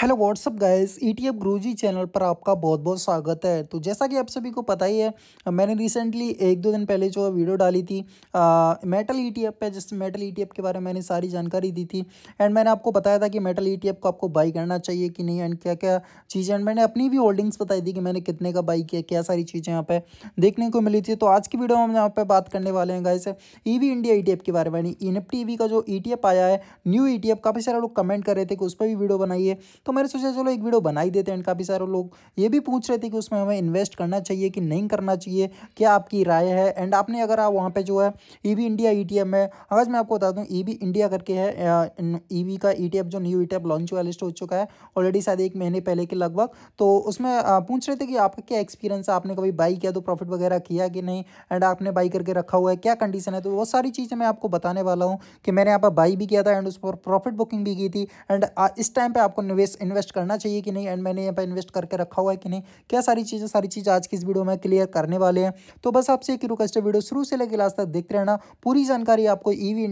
hello what's up guys ETF ग्रोजी channel पर आपका बहुत बहुत स्वागत है तो जैसा कि आप सभी को पता ही है मैंने रिसेंटली एक दो दिन पहले जो वीडियो डाली थी आ, मेटल ईटीएफ e पे जिस मेटल ईटीएफ e के बारे में मैंने सारी जानकारी दी थी एंड मैंने आपको बताया था कि मेटल ईटीएफ e को आपको बाई करना चाहिए कि नहीं एंड क्या क्या चीज़ें एंड मैंने अपनी भी होल्डिंग्स बताई थी कि मैंने कितने का बाई किया क्या सारी चीज़ें यहाँ पर देखने को मिली थी तो आज की वीडियो में हम यहाँ पर बात करने वाले हैं गाइस ई इंडिया ई के बारे में यानी एन का जो ई आया है न्यू ई काफ़ी सारे लोग कमेंट कर रहे थे कि उस पर भी वीडियो बनाइए तो तो मैंने सोचा चलो एक वीडियो बना ही देते हैं काफ़ी सारे लोग ये भी पूछ रहे थे कि उसमें हमें इन्वेस्ट करना चाहिए कि नहीं करना चाहिए क्या आपकी राय है एंड आपने अगर आप वहाँ पर जो है ई इंडिया ई है अगर मैं आपको बता दूँ ई e इंडिया करके है ई e का ई e जो न्यू ई लॉन्च हुआ लिस्ट हो चुका है ऑलरेडी शायद एक महीने पहले के लगभग तो उसमें पूछ रहे थे कि आपका क्या एक्सपीरियंस है आपने कभी बाई किया तो प्रॉफिट वगैरह किया कि नहीं एंड आपने बाई करके रखा हुआ है क्या कंडीशन है तो वो सारी चीज़ें मैं आपको बताने वाला हूँ कि मैंने यहाँ पर बाई भी किया था एंड उस पर प्रॉफिट बुकिंग भी की थी एंड इस टाइम पर आपको निवेश इन्वेस्ट करना चाहिए कि नहीं एंड मैंने यहाँ पर इन्वेस्ट करके रखा हुआ है कि नहीं क्या सारी चीज़ें सारी चीज़ आज की इस वीडियो में क्लियर करने वाले हैं तो बस आपसे एक रिक्वेस्ट है वीडियो शुरू से लेकर लास्ट तक देखते रहना पूरी जानकारी आपको ई e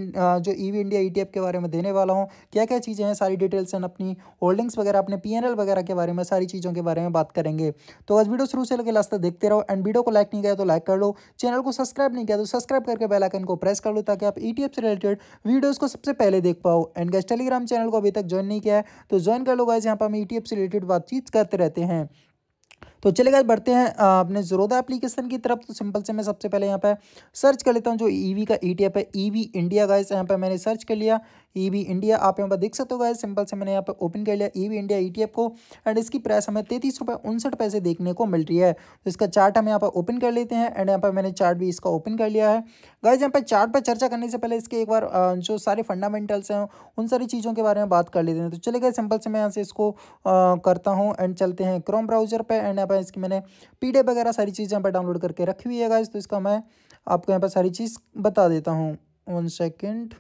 जो ई इंडिया ई के बारे में देने वाला हूँ क्या क्या चीज़ें हैं सारी डिटेल्स एंड अपनी होल्डिंग्स वगैरह अपने पी वगैरह के बारे में सारी चीज़ों के बारे में बात करेंगे तो आज वीडियो शुरू से लेकर लास्ट तक देखते रहो एंड वीडियो को लाइक नहीं किया तो लाइक कर लो चैनल को सब्सक्राइब नहीं किया तो सब्सक्राइब करके बेलाइकन को प्रेस कर लो ताकि आप ई e से रिलेटेड वीडियोज़ को सबसे पहले देख पाओ एंड गैस टेलीग्राम चैनल को अभी तक ज्वाइन नहीं किया है तो ज्वाइन कर लो गाइज यहाँ पर हम ई e से रिलेटेड बातचीत करते रहते हैं तो चले गए बढ़ते हैं अपने जरोदा एप्लीकेशन की तरफ तो सिंपल से मैं सबसे पहले यहाँ पे सर्च कर लेता हूँ जो ईवी e का ईटीएफ e है ईवी इंडिया गाइस यहाँ पे मैंने सर्च कर लिया ई वी इंडिया आप यहाँ पर देख सकते हो गए सिंपल से मैंने यहाँ पर ओपन कर लिया ई वी इंडिया ई को एंड इसकी प्राइस हमें तैतीस रुपये उनसठ पैसे देखने को मिल रही है तो इसका चार्ट हम यहाँ पर ओपन कर लेते हैं एंड यहाँ पर मैंने चार्ट भी इसका ओपन कर लिया है गाइज यहाँ पर चार्ट पर चर्चा करने से पहले इसके एक बार जो सारे फंडामेंटल्स हैं उन सारी चीज़ों के बारे में बात कर लेते हैं तो चले गए सिंपल से मैं यहाँ से इसको करता हूँ एंड चलते हैं क्रोम ब्राउजर पर एंड यहाँ पर इसकी मैंने पी वगैरह सारी चीज़ें यहाँ पर डाउनलोड करके रखी हुई है गाइज तो इसका मैं आपको यहाँ पर सारी चीज़ बता देता हूँ वन सेकेंड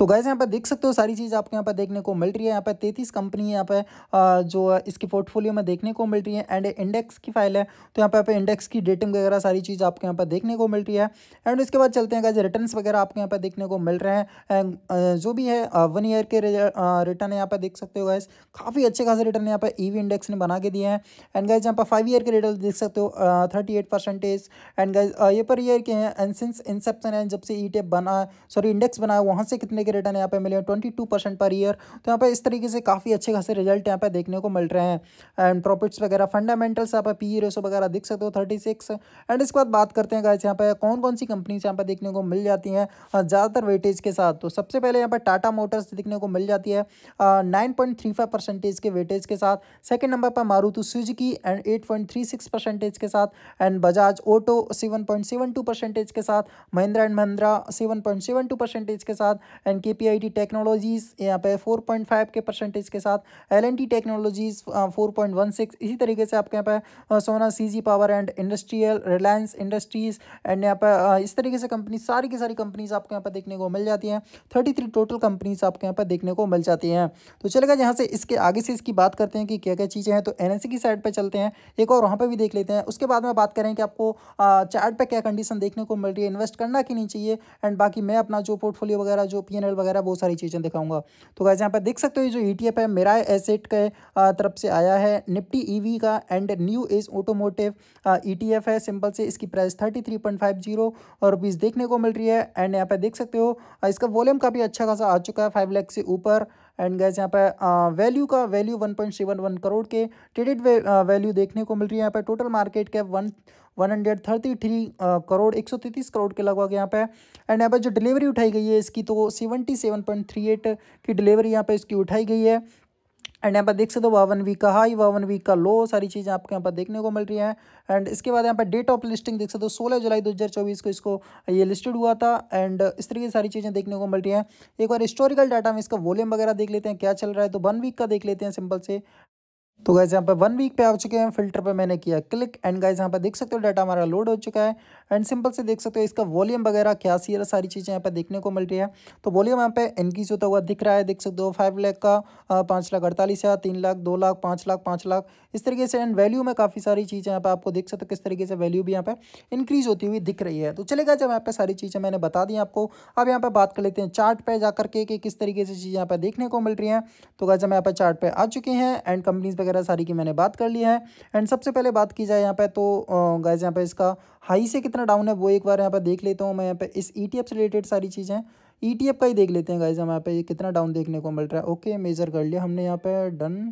तो गैस यहाँ पर देख सकते हो सारी चीज़ आपको यहाँ पर देखने को मिल रही है यहाँ पर तैतीस कंपनी यहाँ पर जो इसकी पोर्टफोलियो में देखने को मिल रही है एंड इंडेक्स की फाइल है तो यहाँ पर पे इंडेक्स की डेटिंग वगैरह सारी चीज़ आपको यहाँ पर देखने को मिल रही है एंड उसके बाद चलते हैं गैस रिटर्न वगैरह आपको यहाँ पर देखने को मिल रहे हैं जो भी है वन ईयर के रिटर्न यहाँ पर देख सकते हो गैस काफ़ी अच्छे खासे रिटर्न यहाँ पर ई इंडेक्स ने बना के दिए हैं एंड गैस यहाँ पर फाइव ईयर के रिटर्न देख सकते हो thirty eight percentage and guys ये पर ईयर के हैं एंड सिंस इंसेप्शन है जब से ई e बना सॉरी इंडेक्स बना वहाँ से कितने के रिटर्न यहाँ पे मिले हैं twenty two percent per year तो यहाँ पे इस तरीके से काफ़ी अच्छे खासे रिजल्ट यहाँ पे देखने को मिल रहे हैं एंड प्रॉफिट्स वगैरह फंडामेंटल्स यहाँ पर पी रेसो वगैरह देख सकते हो थर्टी सिक्स एंड इसके बाद बात करते हैं गाइस यहाँ पे कौन कौन सी कंपनीज यहाँ पर देखने को मिल जाती हैं ज़्यादातर वेटेज के साथ तो सबसे पहले यहाँ पर टाटा मोटर्स देखने को मिल जाती है nine point three five percentage के वेटेज के साथ सेकेंड नंबर पर Maruti Suzuki and eight point three six percentage के साथ and Bajaj auto seven point seven two percentage के साथ Mahindra and Mahindra seven point seven two percentage के साथ एंड के पी आई टी टेक्नोलॉजीज़ यहाँ पे फोर पॉइंट फाइव के परसेंटेज के साथ L N T technologies four point one six इसी तरीके से आपके यहाँ पे Sona C G power and industrial Reliance industries and यहाँ पे uh, इस तरीके से कंपनी सारी की सारी कंपनीज़ आपको यहाँ पर देखने को मिल जाती हैं थर्टी थ्री टोटल कंपनीज़ आपके यहाँ पर देखने को मिल जाती हैं तो चलेगा यहाँ से इसके आगे से इसकी बात करते हैं कि क्या क्या चीज़ें हैं तो एन सी e की साइड पर चलते हैं एक और वहाँ पर भी देख लेते हैं उसके बाद में बात करें कि आपको चार्ट uh, पर क्या कंडीशन देखने को मिल रही है इन्वेस्ट करना कि नहीं चाहिए एंड बाकी मैं अपना जो पोर्टफोलियो वगैरह जो पी एनएल वगैरह बहुत सारी चीज़ें दिखाऊंगा तो गाइज यहाँ पर देख सकते हो जो ई e है मेरा एसेट के तरफ से आया है निफ्टी ई e का and new age automotive E है सिंपल से इसकी price thirty three point five zero rupees देखने को मिल रही है एंड यहाँ पर देख सकते हो इसका वॉल्यूम काफ़ी अच्छा खासा आ चुका है फाइव लैख से ऊपर एंड गैस यहाँ पर वैल्यू uh, का value one point seven one crore के ट्रेडेड वैल्यू uh, देखने को मिल रही है यहाँ पर total market cap one one hundred thirty three crore एक सौ तैंतीस करोड़ के लगभग यहाँ पे एंड यहाँ पर जो डिलीवरी उठाई गई है इसकी तो seventy seven point three eight की डिलीवरी यहाँ पे इसकी उठाई गई है एंड यहाँ पर देख सकते हो बावन वीक का हाई बावन वन वीक का लो सारी चीज़ें आपको यहाँ पर देखने को मिल रही हैं एंड इसके बाद यहाँ पर डेट ऑफ लिस्टिंग देख सकते हो सोलह जुलाई 2024 को इसको ये लिस्टेड हुआ था एंड इस तरीके की सारी चीज़ें देखने को मिल रही हैं एक बार हिस्टोरिकल डाटा में इसका वॉल्यूम वगैरह देख लेते हैं क्या चल रहा है तो वन वीक का देख लेते हैं सिंपल से तो गाइज यहाँ पे वन वीक पे आ चुके हैं फिल्टर पे मैंने किया क्लिक एंड गाइज यहाँ पे देख सकते हो डाटा हमारा लोड हो चुका है एंड सिंपल से देख सकते हो इसका वॉल्यूम वगैरह क्या सी है सारी चीज़ें यहाँ पे देखने को मिल रही है तो वॉल्यूम यहाँ पे इनक्रीज होता हुआ दिख रहा है देख सकते हो फाइव लाख का पाँच लाख अड़तालीस हज़ार तीन लाख दो लाख पाँच लाख पाँच लाख इस तरीके से एंड वैल्यू में काफ़ी सारी चीज़ें यहाँ पे आपको देख सकते हो किस तरीके से वैल्यू भी यहाँ पे इंक्रीज होती हुई दिख रही है तो चलेगा जब यहाँ पे सारी चीज़ें मैंने बता दी आपको अब यहाँ पे बात कर लेते हैं चार्ट जा करके कि किस तरीके से चीज़ें यहाँ पे देखने को मिल रही हैं तो गाइज हम यहाँ पे चार्ट आ चुके हैं एंड कंपनीज वगैरह सारी की मैंने बात कर ली है एंड सबसे पहले बात की जाए यहाँ पे तो गाइज यहाँ पे इसका हाई से कितना डाउन है वो एक बार यहाँ पर देख लेता हूँ मैं यहाँ पे इस ई e से रिलेटेड सारी चीज़ें ई e का ही देख लेते हैं गाइज हम यहाँ पे कितना डाउन देखने को मिल रहा है ओके मेज़र कर लिया हमने यहाँ पे डन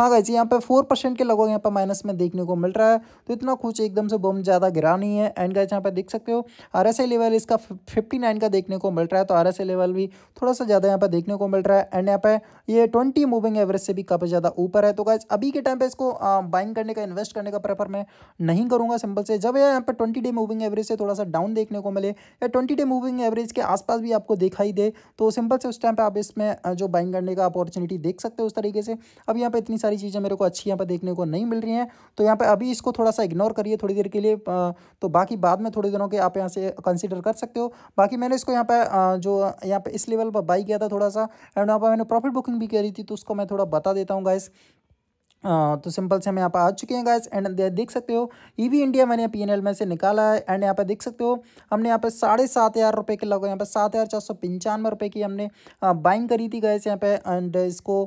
हाँ गाइज यहाँ पे फोर परसेंट के लगभग यहाँ पे माइनस में देखने को मिल रहा है तो इतना कुछ एकदम से बम ज़्यादा गिरा नहीं है एंड गाइज यहाँ पे देख सकते हो आर लेवल इसका फिफ्टी नाइन का देखने को मिल रहा है तो आर लेवल भी थोड़ा सा ज़्यादा यहाँ पे देखने को मिल रहा है एंड यहाँ पे ये ट्वेंटी मूविंग एवरेज से भी काफ़ी ज़्यादा ऊपर है तो गाइज अभी के टाइम पर इसको बाइंग करने का इन्वेस्ट करने का प्रेफर मैं नहीं करूँगा सिंपल से जब यहाँ पर ट्वेंटी डे मूविंग एवरेज से थोड़ा सा डाउन देखने को मिले या ट्वेंटी डे मूविंग एवरेज के आसपास भी आपको दिखाई दे तो सिंपल से उस टाइम पर आप इसमें जो बाइंग करने का अपॉर्चुनिटी देख सकते हो उस तरीके से अब यहाँ पर इतनी सारी सारी चीज़ें मेरे को अच्छी यहाँ पर देखने को नहीं मिल रही हैं तो यहाँ पर अभी इसको थोड़ा सा इग्नोर करिए थोड़ी देर के लिए तो बाकी बाद में थोड़ी दिनों के आप यहाँ से कंसिडर कर सकते हो बाकी मैंने इसको यहाँ पर जो यहाँ पर इस लेवल पर बाई किया था थोड़ा सा एंड वहाँ पर मैंने प्रॉफिट बुकिंग भी करी थी तो उसको मैं थोड़ा बता देता हूँ गाइस आ, तो सिंपल से हम यहाँ पर आ चुके हैं गाइस एंड देख सकते हो ईवी e इंडिया मैंने पी एन एल में से निकाला है एंड यहाँ पर देख सकते हो हमने यहाँ पर साढ़े सात हज़ार रुपये के लगभग यहाँ पर सात हज़ार चार सौ पंचानवे रुपये की हमने बाइंग करी थी गाइस यहाँ पे एंड इसको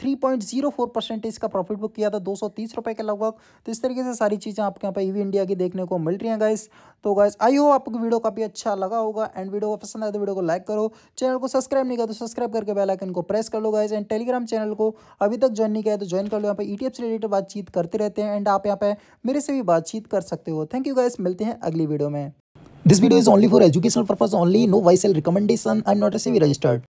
three point zero four percent इसका प्रॉफिट बुक किया था दो सौ तीस रुपये के लगभग तो इस तरीके से सारी चीज़ें आपके यहाँ पर ईवी इंडिया की देखने को मिल रही हैं गाइस तो गाइस आई हो आपको वीडियो काफ़ी अच्छा लगा होगा एंड वीडियो को पसंद आए तो वीडियो को लाइक करो चैनल को सब्सक्राइब नहीं किया तो सब्सक्राइब करके बेलाइकन को प्रेस कर लो गाइज एंड टेलीग्राम चैनल को अभी तक ज्वाइन नहीं किया तो ज्वाइन कर लो लोग यहाँ पर ई e से रिलेटेड बातचीत करते रहते हैं एंड आप यहाँ पर मेरे से भी बातचीत कर सकते हो थैंक यू गाइस मिलते हैं अगली वीडियो में this video is only for education purpose only no buy sell recommendation I am not a registered